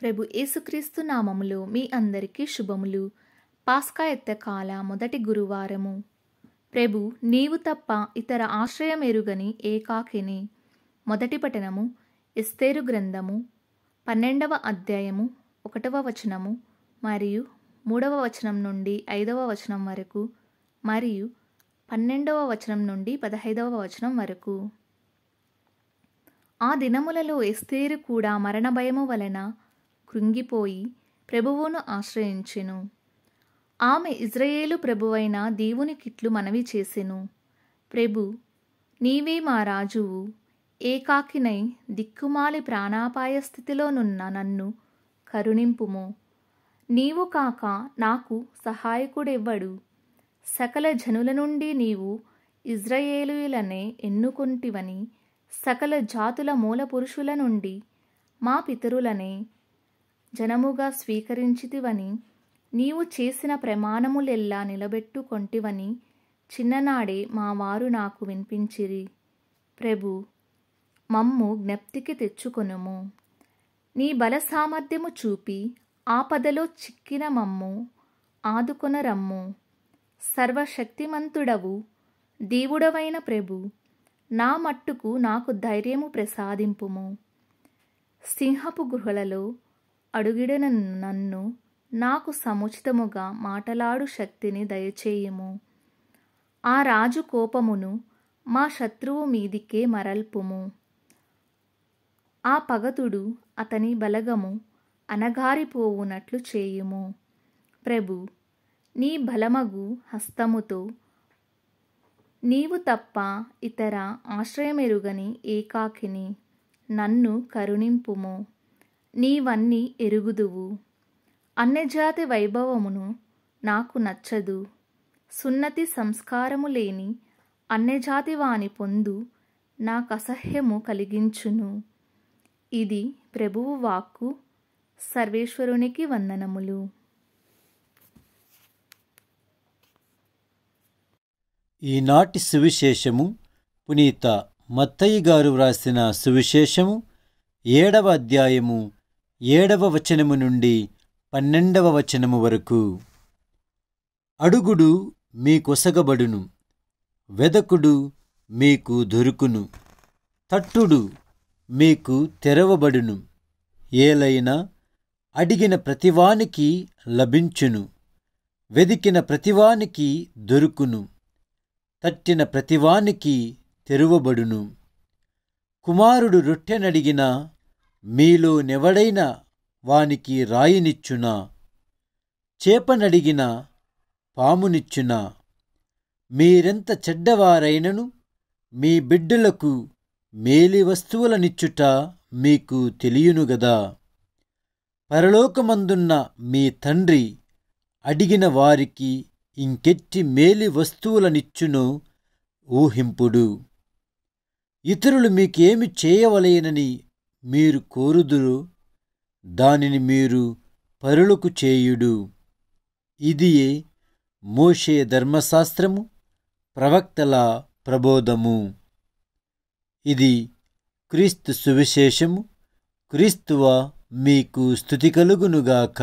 ప్రభు యేసుక్రీస్తు నామములో మీ అందరికీ శుభములు పాస్కా ఎత్తకాల మొదటి గురువారము ప్రభు నీవు తప్ప ఇతర ఆశ్రయం ఎరుగని ఏకాకిని మొదటి పఠనము ఎస్తేరు గ్రంథము పన్నెండవ అధ్యాయము ఒకటవ వచనము మరియు మూడవ వచనం నుండి ఐదవ వచనం వరకు మరియు పన్నెండవ వచనం నుండి పదహైదవ వచనం వరకు ఆ దినములలో ఎస్తేరు కూడా మరణ భయము వలన కృంగిపోయి ప్రభువును ఆశ్రయించెను ఆమె ఇజ్రయేలు ప్రభువైన దేవుని కిట్లు మనవి చేసెను ప్రభు నీవే మా రాజువు ఏకాకినై దిక్కుమాలి ప్రాణాపాయ స్థితిలోనున్న నన్ను కరుణింపుము నీవు కాక నాకు సహాయకుడెవ్వడు సకల జనుల నుండి నీవు ఇజ్రయేలులనే ఎన్నుకొంటివని సకల జాతుల మూల పురుషుల నుండి మా పితరులనే జనముగా స్వీకరించితివని నీవు చేసిన ప్రమాణములెల్లా నిలబెట్టుకొంటివని చిన్ననాడే మా వారు నాకు వినిపించిరి ప్రభు మమ్ము జ్ఞప్తికి తెచ్చుకొనుము నీ బల సామర్థ్యము చూపి ఆపదలో చిక్కిన మమ్ము ఆదుకొనరమ్ము సర్వశక్తిమంతుడవు దేవుడవైన ప్రభు నా మట్టుకు నాకు ధైర్యము ప్రసాదింపుము సింహపు గుహలలో అడుగిడన నన్ను నాకు సముచితముగా మాటలాడు శక్తిని దయచేయుము ఆ రాజు కోపమును మా శత్రువు మీదికే మరల్పుము ఆ పగతుడు అతని బలగము అనగారిపోవునట్లు చేయుము ప్రభు నీ బలమగు హస్తముతో నీవు తప్ప ఇతర ఆశ్రయమెరుగని ఏకాకిని నన్ను కరుణింపుము నీవన్నీ ఎరుగుదువు అన్యజాతి వైభవమును నాకు నచ్చదు సున్నతి సంస్కారము లేని అన్యజాతి వాని పొందు నాకు అసహ్యము కలిగించును ఇది ప్రభువు వాక్కు సర్వేశ్వరునికి వందనములు ఈనాటి సువిశేషము పునీత మత్తయ్య గారు వ్రాసిన సువిశేషము ఏడవ అధ్యాయము ఏడవ వచనము నుండి పన్నెండవ వచనము వరకు అడుగుడు మీకొసగబడును వెదకుడు మీకు దొరుకును తట్టుడు మీకు తెరవబడును ఏలైనా అడిగిన ప్రతివానికి లభించును వెదికిన ప్రతివానికి దొరుకును తట్టిన ప్రతివానికి తెరువబడును కుమారుడు రొట్టెనడిగిన మీలో నెవడైనా వానికి రాయినిచ్చునా చేపనడిగిన పామునిచ్చునా మీరెంత చెడ్డవారైనను మీ బిడ్డలకు మేలి వస్తువులనిచ్చుట మీకు తెలియనుగదా పరలోకమందున్న మీ తండ్రి అడిగిన వారికి ఇంకెట్టి మేలి వస్తువులనిచ్చును ఊహింపుడు ఇతరులు మీకేమి చేయవలేనని మీరు కోరుదురు దానిని మీరు పరులకు చేయుడు ఇది మోషే ధర్మశాస్త్రము ప్రవక్తల ప్రబోధము ఇది క్రీస్తు సువిశేషము క్రీస్తువ మీకు స్థుతి కలుగునుగాక